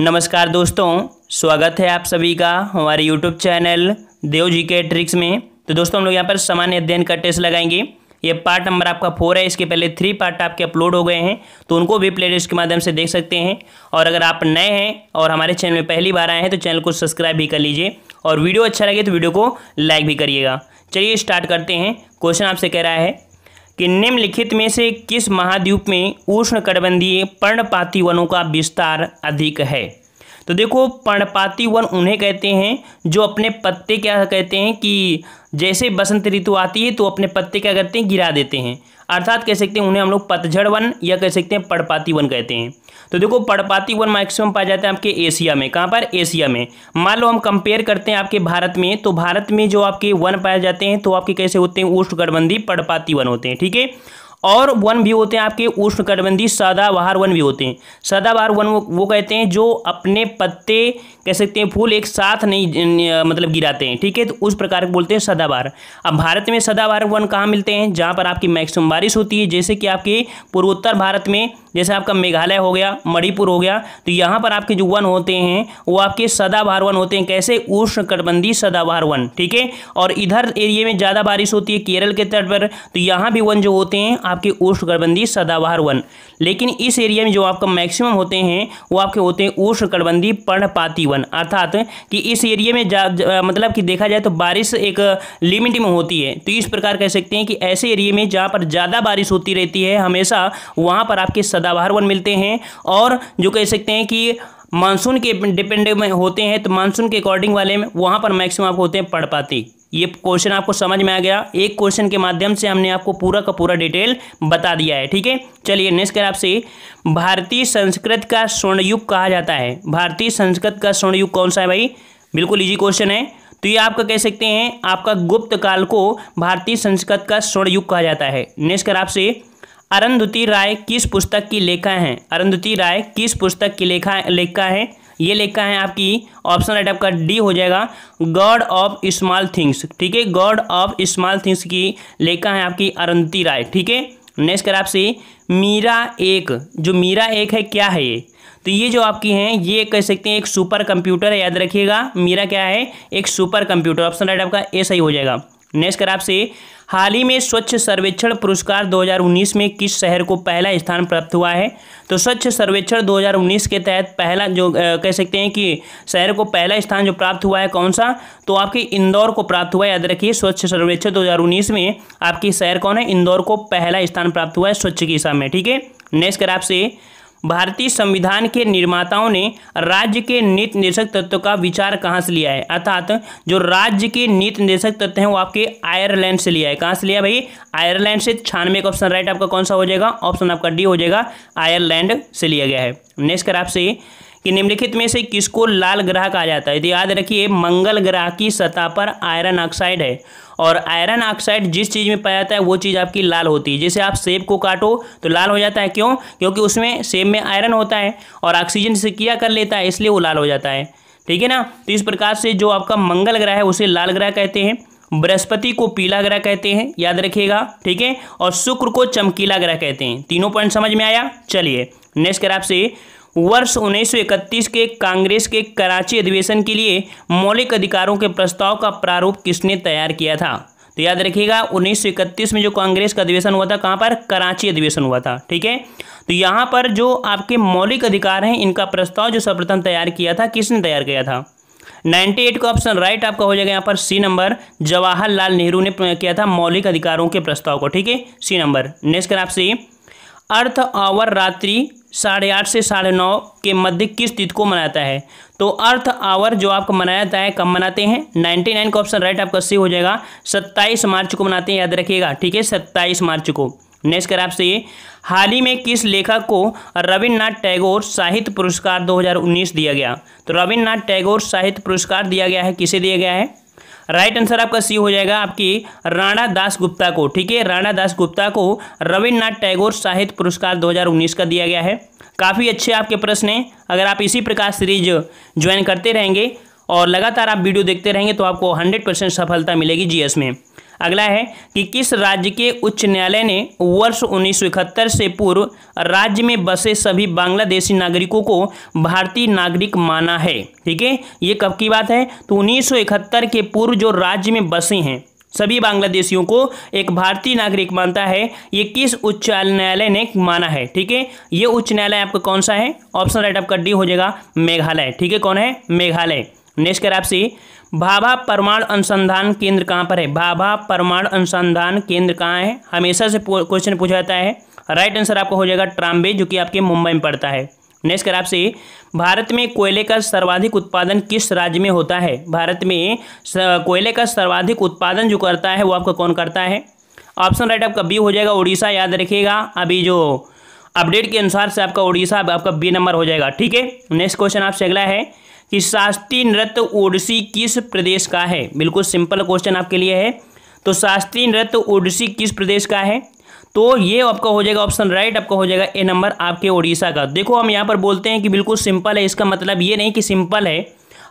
नमस्कार दोस्तों स्वागत है आप सभी का हमारे यूट्यूब चैनल देव जी के ट्रिक्स में तो दोस्तों हम लोग यहाँ पर सामान्य अध्ययन का टेस्ट लगाएंगे ये पार्ट नंबर आपका फोर है इसके पहले थ्री पार्ट आपके अपलोड हो गए हैं तो उनको भी प्ले लिस्ट के माध्यम से देख सकते हैं और अगर आप नए हैं और हमारे चैनल में पहली बार आए हैं तो चैनल को सब्सक्राइब भी कर लीजिए और वीडियो अच्छा लगे तो वीडियो को लाइक भी करिएगा चलिए स्टार्ट करते हैं क्वेश्चन आपसे कह रहा है कि निम्नलिखित में से किस महाद्वीप में उष्णकटिबंधीय पर्णपाती वनों का विस्तार अधिक है तो देखो पर्णपाती वन उन्हें कहते हैं जो अपने पत्ते क्या कहते हैं कि जैसे बसंत ऋतु आती है तो अपने पत्ते क्या करते हैं गिरा देते हैं अर्थात कह सकते हैं उन्हें हम लोग पतझड़ वन या कह सकते हैं पड़पाती वन कहते हैं तो देखो पड़पाती वन मैक्सिमम पाया जाता है आपके एशिया में कहाँ पर एशिया में मान लो हम कंपेयर करते हैं आपके भारत में तो भारत में जो आपके वन पाए जाते हैं तो आपके कैसे होते हैं उष्णकटबंधी पड़पाती वन होते हैं ठीक है और वन भी होते हैं आपके उष्ण कटबंधी सदाबहार वन भी होते हैं सदाबहार वन वो, वो कहते हैं जो अपने पत्ते कह सकते हैं फूल एक साथ नहीं मतलब गिराते हैं ठीक है तो उस प्रकार के बोलते हैं सदाबहार अब भारत में सदाबहार वन कहाँ मिलते हैं जहाँ पर आपकी मैक्सिमम बारिश होती है जैसे कि आपके पूर्वोत्तर भारत में जैसे आपका मेघालय हो गया मणिपुर हो गया तो यहाँ पर आपके जो वन होते हैं वो आपके सदाबहार वन होते हैं कैसे उष्णकटबंधी सदाबहार वन ठीक है और इधर एरिए में ज़्यादा बारिश होती है केरल के तट पर तो यहाँ भी वन जो होते हैं आपके उष्णकटबंधी सदाबहार वन लेकिन इस एरिया में जो आपका मैक्सिमम होते हैं वो आपके होते हैं उष्णकटबंधी पर्णपाती वन वन अर्थात कि इस एरिए में जा, जा, मतलब कि देखा जाए तो बारिश एक लिमिट में होती है तो इस प्रकार कह सकते हैं कि ऐसे एरिए में जहाँ पर ज़्यादा बारिश होती रहती है हमेशा वहाँ पर आपके सदाबहार वन मिलते हैं और जो कह सकते हैं कि मानसून के डिपेंड में होते हैं तो मानसून के अकॉर्डिंग वाले में वहाँ पर मैक्सिमम आप होते हैं पड़पाती ये क्वेश्चन आपको समझ में आ गया एक क्वेश्चन के माध्यम से हमने आपको पूरा का पूरा डिटेल बता दिया है ठीक है चलिए नेक्स्ट कर आपसे भारतीय संस्कृत का स्वर्णयुग कहा जाता है भारतीय संस्कृत का स्वर्णयुग कौन सा है भाई बिल्कुल इजी क्वेश्चन है तो ये आपका कह सकते हैं आपका गुप्त काल को भारतीय संस्कृत का स्वर्णयुग कहा जाता है नेक्स्ट कर आपसे अरंधुति राय किस पुस्तक की लेखा है अरंधुति राय किस पुस्तक की लेखा लेखा है ये लिखा है आपकी ऑप्शन राइट आपका डी हो जाएगा गॉड ऑफ स्मॉल थिंग्स ठीक है गॉड ऑफ स्मॉल थिंग्स की लेखा है आपकी अरंती राय ठीक है नेक्स्ट कर आपसे मीरा एक जो मीरा एक है क्या है ये तो ये जो आपकी हैं ये कह सकते हैं एक सुपर कंप्यूटर है याद रखिएगा मीरा क्या है एक सुपर कंप्यूटर ऑप्शन राइट आपका ए सही हो जाएगा नेक्स्ट कर आपसे हाल ही में स्वच्छ सर्वेक्षण पुरस्कार 2019 में किस शहर को पहला स्थान प्राप्त हुआ है तो स्वच्छ सर्वेक्षण 2019 के तहत पहला जो आ, कह सकते हैं कि शहर को पहला स्थान जो प्राप्त हुआ है कौन सा तो आपके इंदौर को प्राप्त हुआ है याद रखिए स्वच्छ सर्वेक्षण 2019 में आपकी शहर कौन है इंदौर को पहला स्थान प्राप्त हुआ है स्वच्छ की हिसाब में ठीक है नेक्स्ट कर आपसे भारतीय संविधान के निर्माताओं ने राज्य के नीत निर्देशक तत्व का विचार कहाँ से लिया है अर्थात जो राज्य के नीत निर्देशक तत्व हैं वो आपके आयरलैंड से लिया है कहाँ से लिया भाई आयरलैंड से छानवे का ऑप्शन राइट आपका कौन सा हो जाएगा ऑप्शन आपका डी हो जाएगा आयरलैंड से लिया गया है नेक्स्ट कर आपसे कि निम्नलिखित में से किसको लाल ग्राह कहा जाता है तो याद रखिए मंगल ग्रह की सतह पर आयरन ऑक्साइड है और आयरन ऑक्साइड जिस चीज़ में पाया जाता है वो चीज़ आपकी लाल होती है जैसे आप सेब को काटो तो लाल हो जाता है क्यों क्योंकि उसमें सेब में आयरन होता है और ऑक्सीजन से किया कर लेता है इसलिए वो लाल हो जाता है ठीक है ना तो इस प्रकार से जो आपका मंगल ग्रह है उसे लाल ग्रह कहते हैं बृहस्पति को पीला ग्रह कहते हैं याद रखिएगा ठीक है और शुक्र को चमकीला ग्रह कहते हैं तीनों पॉइंट समझ में आया चलिए नेक्स्ट कर आपसे वर्ष 1931 के कांग्रेस के कराची अधिवेशन के लिए मौलिक अधिकारों के प्रस्ताव का प्रारूप किसने तैयार किया था तो याद रखिएगा 1931 में जो कांग्रेस का अधिवेशन हुआ था कहाँ पर कराची अधिवेशन हुआ था ठीक है तो यहाँ पर जो आपके मौलिक अधिकार हैं इनका प्रस्ताव जो सर्वप्रथम तैयार किया था किसने तैयार किया था 98 का ऑप्शन राइट आपका हो जाएगा यहाँ पर सी नंबर जवाहरलाल नेहरू ने किया था मौलिक अधिकारों के प्रस्ताव को ठीक है सी नंबर नेक्स्ट कर आपसे अर्थ आवर रात्रि साढ़े आठ से साढ़े नौ के मध्य किस तिथि को मनाता है तो अर्थ आवर जो आपको मनाया जाता है कब मनाते हैं नाइन्टी नाइन का ऑप्शन राइट आपका सी हो जाएगा सत्ताईस मार्च को मनाते हैं याद रखिएगा ठीक है सत्ताईस मार्च को नेक्स्ट कर आपसे ये हाल ही में किस लेखक को रविन्द्रनाथ टैगोर साहित्य पुरस्कार उन्नीस दिया गया तो रविन्द्रनाथ टैगोर साहित्य पुरस्कार दिया गया है किसे दिया गया है राइट आंसर आपका सी हो जाएगा आपकी राणा दास गुप्ता को ठीक है राणा दास गुप्ता को रविन्द्रनाथ टैगोर साहित्य पुरस्कार 2019 का दिया गया है काफ़ी अच्छे आपके प्रश्न हैं अगर आप इसी प्रकार सीरीज ज्वाइन करते रहेंगे और लगातार आप वीडियो देखते रहेंगे तो आपको 100 परसेंट सफलता मिलेगी जीएस में अगला है कि किस राज्य के उच्च न्यायालय ने वर्ष उन्नीस से पूर्व राज्य में बसे सभी बांग्लादेशी नागरिकों को भारतीय नागरिक माना है ठीक है ये कब की बात है तो उन्नीस के पूर्व जो राज्य में बसे हैं सभी बांग्लादेशियों को एक भारतीय नागरिक मानता है ये किस उच्च न्यायालय ने माना है ठीक है ये उच्च न्यायालय आपका कौन सा है ऑप्शन राइट आपका डी हो जाएगा मेघालय ठीक है कौन है मेघालय नेक्स्ट कर आपसे भाभा परमाणु अनुसंधान केंद्र कहाँ पर है भाभा परमाणु अनुसंधान केंद्र कहाँ है हमेशा से क्वेश्चन पूछा जाता है राइट आंसर आपका हो जाएगा ट्राम्बे जो कि आपके मुंबई में पड़ता है नेक्स्ट कर आपसे भारत में कोयले का सर्वाधिक उत्पादन किस राज्य में होता है भारत में कोयले का सर्वाधिक उत्पादन जो करता है वो आपका कौन करता है ऑप्शन राइट आपका बी हो जाएगा उड़ीसा याद रखिएगा अभी जो अपडेट के अनुसार से आपका उड़ीसा आपका बी नंबर हो जाएगा ठीक है नेक्स्ट क्वेश्चन आपसे अगला है कि शास्त्रीय नृत्य ओडिसी किस प्रदेश का है बिल्कुल सिंपल क्वेश्चन आपके लिए है तो शास्त्रीय नृत्य ओडिसी किस प्रदेश का है तो ये आपका हो जाएगा ऑप्शन राइट आपका हो जाएगा ए नंबर आपके ओडिशा का देखो हम यहाँ पर बोलते हैं कि बिल्कुल सिंपल है इसका मतलब ये नहीं कि सिंपल है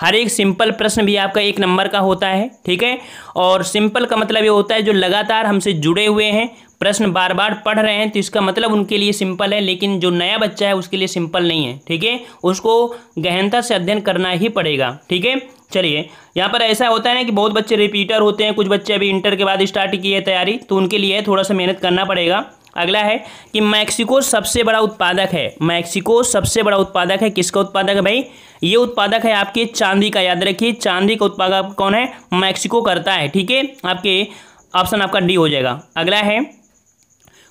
हर एक सिंपल प्रश्न भी आपका एक नंबर का होता है ठीक है और सिंपल का मतलब ये होता है जो लगातार हमसे जुड़े हुए हैं प्रश्न बार बार पढ़ रहे हैं तो इसका मतलब उनके लिए सिंपल है लेकिन जो नया बच्चा है उसके लिए सिंपल नहीं है ठीक है उसको गहनता से अध्ययन करना ही पड़ेगा ठीक है चलिए यहाँ पर ऐसा होता है ना कि बहुत बच्चे रिपीटर होते हैं कुछ बच्चे अभी इंटर के बाद स्टार्ट किए तैयारी तो उनके लिए थोड़ा सा मेहनत करना पड़ेगा अगला है कि मैक्सिको सबसे बड़ा उत्पादक है मैक्सिको सबसे बड़ा उत्पादक है किसका उत्पादक है भाई ये उत्पादक है आपके चांदी का याद रखिए चांदी का उत्पादक कौन है मैक्सिको करता है ठीक है आपके ऑप्शन आपका डी हो जाएगा अगला है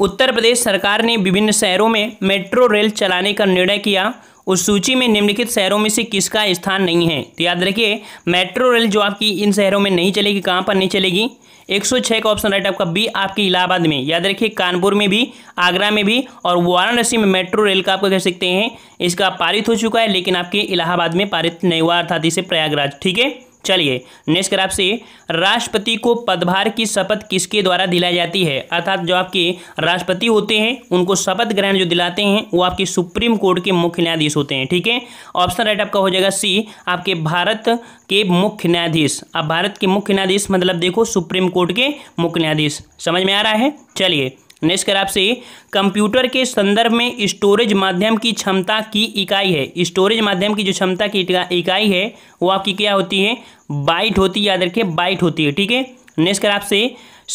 उत्तर प्रदेश सरकार ने विभिन्न शहरों में मेट्रो रेल चलाने का निर्णय किया उस सूची में निम्नलिखित शहरों में से किसका स्थान नहीं है तो याद रखिए मेट्रो रेल जो आपकी इन शहरों में नहीं चलेगी कहाँ पर नहीं चलेगी 106 का ऑप्शन राइट आपका बी आपके इलाहाबाद में याद रखिए कानपुर में भी आगरा में भी और वाराणसी में मेट्रो रेल का आप कह सकते हैं इसका पारित हो चुका है लेकिन आपके इलाहाबाद में पारित नहीं हुआ अर्थात इसे प्रयागराज ठीक है चलिए नेक्स्ट ग्राफ से राष्ट्रपति को पदभार की शपथ किसके द्वारा दिलाई जाती है अर्थात जो आपके राष्ट्रपति होते हैं उनको शपथ ग्रहण जो दिलाते हैं वो आपके सुप्रीम कोर्ट के मुख्य न्यायाधीश होते हैं ठीक है ऑप्शन राइट आपका हो जाएगा सी आपके भारत के मुख्य न्यायाधीश अब भारत के मुख्य न्यायाधीश मतलब देखो सुप्रीम कोर्ट के मुख्य न्यायाधीश समझ में आ रहा है चलिए नेक्स्ट कर आपसे कंप्यूटर के संदर्भ में स्टोरेज माध्यम की क्षमता की इकाई है स्टोरेज माध्यम की जो क्षमता की इकाई है वो आपकी क्या होती है बाइट होती है याद रखिए बाइट होती है ठीक है नेक्स्ट कर आपसे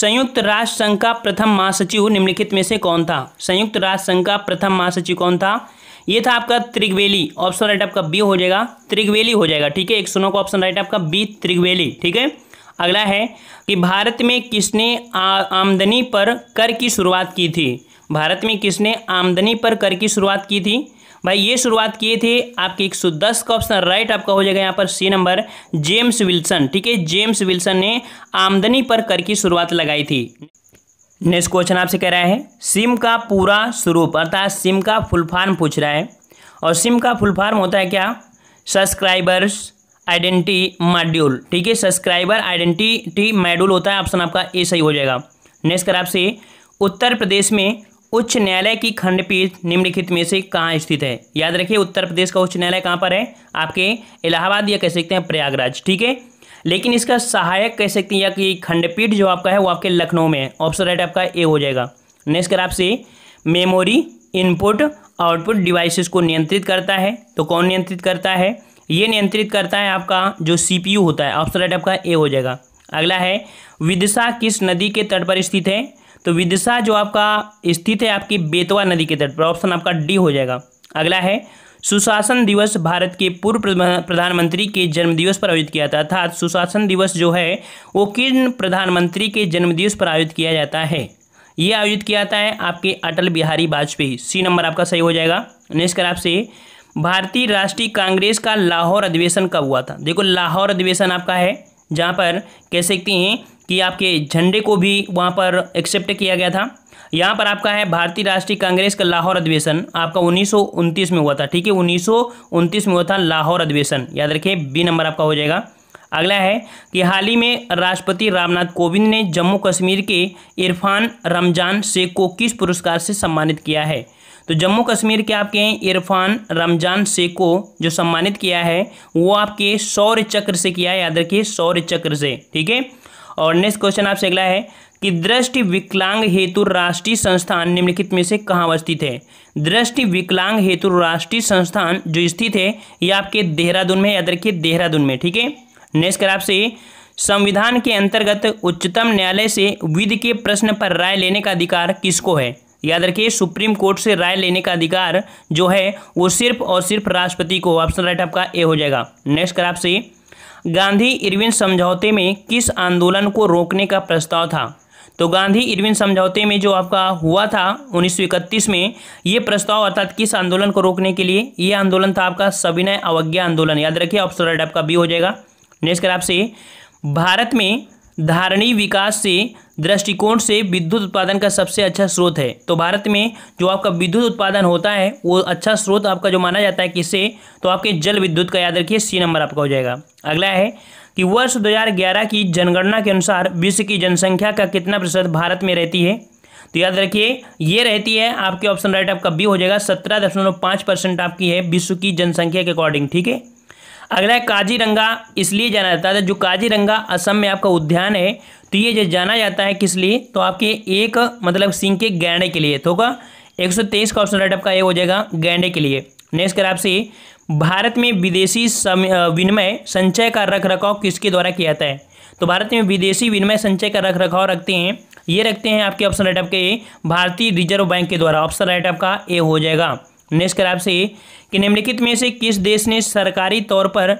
संयुक्त राष्ट्र संघ का प्रथम महासचिव निम्नलिखित में से कौन था संयुक्त राष्ट्र संघ का प्रथम महासचिव कौन था ये था आपका त्रिगवेली ऑप्शन राइट आपका बी हो जाएगा त्रिगवेली हो जाएगा ठीक है एक सुनो का ऑप्शन राइट आपका बी त्रिगवेली ठीक है अगला है कि भारत में किसने आमदनी पर कर की शुरुआत की थी भारत में किसने आमदनी पर कर की शुरुआत की थी भाई ये शुरुआत किए थे आपके एक सौ दस का ऑप्शन राइट आपका हो जाएगा यहाँ पर सी नंबर जेम्स विल्सन ठीक है जेम्स विल्सन ने आमदनी पर कर की शुरुआत लगाई थी नेक्स्ट क्वेश्चन आपसे कह रहा है सिम का पूरा स्वरूप अर्थात सिम का फुल फार्म पूछ रहा है और सिम का फुल फार्म होता है क्या सब्सक्राइबर्स आइडेंटिटी मॉड्यूल ठीक है सब्सक्राइबर आइडेंटिटी मॉड्यूल होता है ऑप्शन आपका ए सही हो जाएगा नेक्स्ट कर आपसे उत्तर प्रदेश में उच्च न्यायालय की खंडपीठ निम्नलिखित में से कहाँ स्थित है याद रखिए उत्तर प्रदेश का उच्च न्यायालय कहाँ पर है आपके इलाहाबाद या कह सकते हैं प्रयागराज ठीक है लेकिन इसका सहायक कह सकते हैं या कि खंडपीठ जो आपका है वो आपके लखनऊ में है ऑप्शन राइट आपका ए हो जाएगा नेक्स्ट कर आपसे मेमोरी इनपुट आउटपुट डिवाइसेस को नियंत्रित करता है तो कौन नियंत्रित करता है ये नियंत्रित करता है आपका जो सीपीयू होता है ऑप्शन राइट आपका ए हो जाएगा अगला है विदिशा किस नदी के तट पर स्थित है तो विदिशा जो आपका स्थित है आपकी बेतवा नदी के तट पर ऑप्शन आपका डी हो जाएगा अगला है सुशासन दिवस भारत के पूर्व प्रधानमंत्री के जन्मदिवस पर आयोजित किया जाता है अर्थात सुशासन दिवस जो है वो किन प्रधानमंत्री के जन्मदिवस पर आयोजित किया जाता है ये आयोजित किया जाता है आपके अटल बिहारी वाजपेयी सी नंबर आपका सही हो जाएगा नेक्स्ट कर आपसे भारतीय राष्ट्रीय कांग्रेस का लाहौर अधिवेशन कब हुआ था देखो लाहौर अधिवेशन आपका है जहाँ पर कह सकते हैं कि आपके झंडे को भी वहाँ पर एक्सेप्ट किया गया था यहाँ पर आपका है भारतीय राष्ट्रीय कांग्रेस का लाहौर अधिवेशन आपका उन्नीस में हुआ था ठीक है उन्नीस में हुआ था लाहौर अधिवेशन याद रखिए बी नंबर आपका हो जाएगा अगला है कि हाल ही में राष्ट्रपति रामनाथ कोविंद ने जम्मू कश्मीर के इरफान रमजान शेख को किस पुरस्कार से सम्मानित किया है तो जम्मू कश्मीर के आपके इरफान रमजान शेख को जो सम्मानित किया है वो आपके सौर्य चक्र से किया है याद रखिए सौर्य चक्र से ठीक है और नेक्स्ट क्वेश्चन आपसे अगला है कि दृष्टि विकलांग हेतु राष्ट्रीय संस्थान निम्नलिखित में से कहाँ अवस्थित है दृष्टि विकलांग हेतु राष्ट्रीय संस्थान जो स्थित है ये आपके देहरादून में याद रखिए देहरादून में ठीक है नेक्स्ट कर आपसे संविधान के अंतर्गत उच्चतम न्यायालय से विधि के प्रश्न पर राय लेने का अधिकार किसको है याद रखिए सुप्रीम कोर्ट से राय लेने का अधिकार जो है वो सिर्फ और सिर्फ राष्ट्रपति को ऑप्शन राइट आपका ए हो जाएगा नेक्स्ट कर आपसे गांधी इरविन समझौते में किस आंदोलन को रोकने का प्रस्ताव था तो गांधी इरविन समझौते में जो आपका हुआ था उन्नीस में ये प्रस्ताव अर्थात किस आंदोलन को रोकने के लिए ये आंदोलन था आपका सविनय अवज्ञा आंदोलन याद रखिए ऑप्शन राइट आपका बी हो जाएगा नेक्स्ट कर आपसे भारत में धारणी विकास से दृष्टिकोण से विद्युत उत्पादन का सबसे अच्छा स्रोत है तो भारत में जो आपका विद्युत उत्पादन होता है वो अच्छा स्रोत आपका जो माना जाता है किससे तो आपके जल विद्युत का याद रखिए सी नंबर आपका हो जाएगा अगला है कि वर्ष 2011 की जनगणना के अनुसार विश्व की जनसंख्या का कितना प्रतिशत भारत में रहती है तो याद रखिए ये रहती है आपके ऑप्शन राइट आपका बी हो जाएगा सत्रह दशमलव पाँच परसेंट आपकी है विश्व की जनसंख्या के अकॉर्डिंग ठीक है अगला है काजीरंगा इसलिए जाना जाता है जो काजीरंगा असम में आपका उद्यान है तो ये जो जाना जाता है किस लिए तो आपके एक मतलब सिंह के गैंडे के लिए तो होगा एक का ऑप्शन राइट आपका ये हो जाएगा गैंडे के लिए नेक्स्ट कर आपसे भारत में विदेशी विनिमय संचय का रख रखाव किसके द्वारा किया जाता है तो भारत में विदेशी विनिमय संचय का रख रखाव रखते हैं ये रखते हैं आपके ऑप्शन राइट आपके भारतीय रिजर्व बैंक के द्वारा ऑप्शन राइट आपका ए हो जाएगा नेक्स्ट कर आपसे कि निम्नलिखित में से किस देश ने सरकारी तौर पर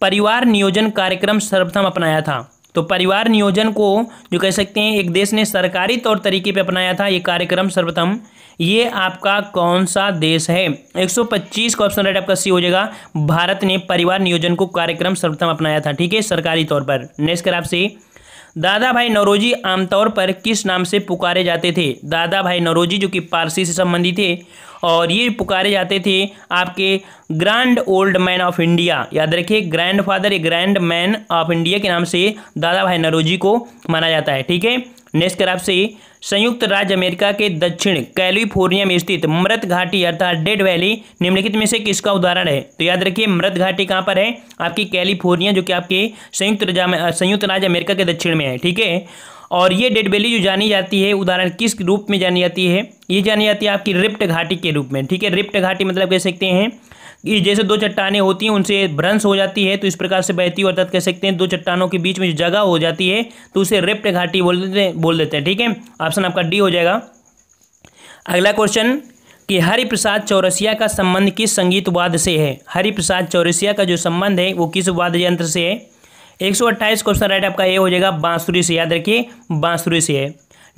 परिवार नियोजन कार्यक्रम सर्वप्रथम अपनाया था तो परिवार नियोजन को जो कह सकते हैं एक देश ने सरकारी तौर तरीके पे अपनाया था ये कार्यक्रम सर्वप्रथम ये आपका कौन सा देश है 125 का ऑप्शन राइट आपका सी हो जाएगा भारत ने परिवार नियोजन को कार्यक्रम सर्वप्रथम अपनाया था ठीक है सरकारी तौर पर नेक्स्ट कर आपसे दादा भाई नरोजी आमतौर पर किस नाम से पुकारे जाते थे दादा भाई नरोजी जो कि पारसी से संबंधित थे और ये पुकारे जाते थे आपके grand old man of India याद रखिए ग्रैंड फादर या ग्रैंड मैन ऑफ इंडिया के नाम से दादा भाई नरोजी को माना जाता है ठीक है नेक्स्ट कर आपसे संयुक्त राज्य अमेरिका के दक्षिण कैलिफोर्निया में स्थित मृत घाटी अर्थात डेड वैली निम्नलिखित में से किसका उदाहरण है तो याद रखिए मृत घाटी कहाँ पर है आपकी कैलिफोर्निया जो कि आपके संयुक्त संयुक्त राज्य अमेरिका के दक्षिण में है ठीक है और ये डेड वैली जो जानी जाती है उदाहरण किस रूप में जानी जाती है ये जानी जाती है आपकी रिप्ट घाटी के रूप में ठीक है रिप्ट घाटी मतलब कह सकते हैं जैसे दो चट्टाने होती हैं उनसे भ्रंश हो जाती है तो इस प्रकार से बहती हुई अर्थात कह सकते हैं दो चट्टानों के बीच में जो जगह हो जाती है तो उसे रिप्ट घाटी बोल देते हैं बोल देते हैं ठीक है ऑप्शन आपका डी हो जाएगा अगला क्वेश्चन कि हरिप्रसाद चौरसिया का संबंध किस संगीतवाद से है हरिप्रसाद चौरसिया का जो संबंध है वो किस वाद यंत्र से है एक सौ अट्ठाईस क्वेश्चन राइट आपका ए हो जाएगा बांसुरी से याद रखिए बांसुरी से है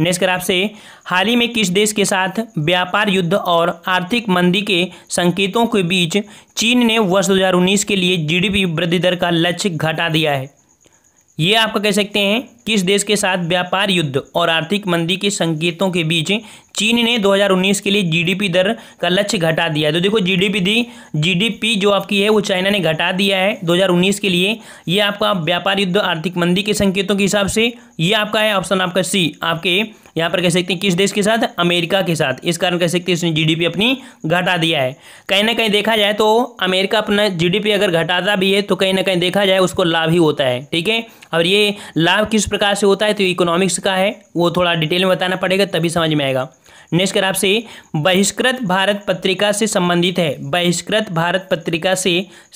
नेक्स्ट ग्राफ से हाल ही में किस देश के साथ व्यापार युद्ध और आर्थिक मंदी के संकेतों के बीच चीन ने वर्ष 2019 के लिए जीडीपी वृद्धि दर का लक्ष्य घटा दिया है ये आप कह सकते हैं किस देश के साथ व्यापार युद्ध और आर्थिक मंदी के संकेतों के बीच चीन ने 2019 के लिए जीडीपी दर का लक्ष्य घटा दिया है तो देखो जीडीपी दी जीडीपी जो आपकी है वो चाइना ने घटा दिया है 2019 के लिए ये आपका व्यापार युद्ध आर्थिक मंदी के संकेतों के हिसाब से ये आपका है ऑप्शन आपका सी आपके यहाँ पर कह सकते हैं किस देश के साथ अमेरिका के साथ इस कारण कह सकते हैं इसने जीडीपी अपनी घटा दिया है कहीं ना कहीं देखा जाए तो अमेरिका अपना जीडीपी अगर घटाता भी है तो कहीं ना कहीं देखा जाए उसको लाभ ही होता है ठीक है और ये लाभ किस प्रकार से होता है तो इकोनॉमिक्स का है वो थोड़ा डिटेल में बताना पड़ेगा तभी समझ में आएगा नेक्स्ट कर आपसे बहिष्कृत भारत पत्रिका से संबंधित है बहिष्कृत भारत पत्रिका से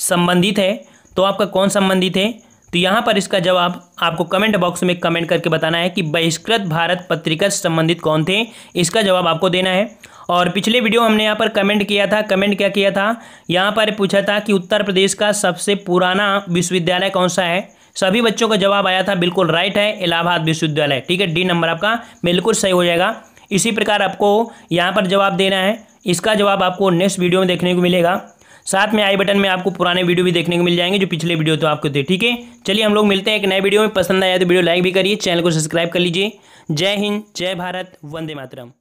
संबंधित है तो आपका कौन संबंधित है तो यहाँ पर इसका जवाब आपको कमेंट बॉक्स में कमेंट करके बताना है कि बहिष्कृत भारत पत्रिका से संबंधित कौन थे इसका जवाब आपको देना है और पिछले वीडियो हमने यहाँ पर कमेंट किया था कमेंट क्या किया था यहाँ पर पूछा था कि उत्तर प्रदेश का सबसे पुराना विश्वविद्यालय कौन सा है सभी बच्चों का जवाब आया था बिल्कुल राइट है इलाहाबाद विश्वविद्यालय ठीक है डी नंबर आपका बिल्कुल सही हो जाएगा इसी प्रकार आपको यहाँ पर जवाब देना है इसका जवाब आपको नेक्स्ट वीडियो में देखने को मिलेगा साथ में आई बटन में आपको पुराने वीडियो भी देखने को मिल जाएंगे जो पिछले वीडियो तो आपको थे ठीक है चलिए हम लोग मिलते हैं एक नए वीडियो में पसंद आया तो वीडियो लाइक भी करिए चैनल को सब्सक्राइब कर लीजिए जय हिंद जय भारत वंदे मातरम